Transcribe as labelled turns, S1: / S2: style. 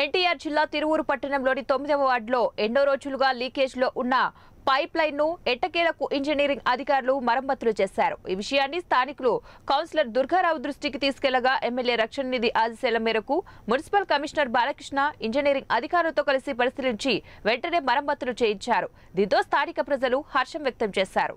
S1: ఎన్టీఆర్ జిల్లా తిరువూరు పట్టణంలోని తొమ్మిదవ వార్డులో ఎన్నో రోజులుగా లీకేజ్లో ఉన్న పైప్ ను ఎట్టకేలకు ఇంజనీరింగ్ అధికారులు మరమ్మతులు చేశారు ఈ విషయాన్ని స్థానికులు కౌన్సిలర్ దుర్గారావు దృష్టికి తీసుకెళ్లగా ఎమ్మెల్యే రక్షణ నిధి ఆదేశాల మేరకు మున్సిపల్ కమిషనర్ బాలకృష్ణ ఇంజనీరింగ్ అధికారులతో కలిసి పరిశీలించి వెంటనే మరమ్మతులు చేయించారు దీంతో స్థానిక ప్రజలు హర్షం వ్యక్తం చేశారు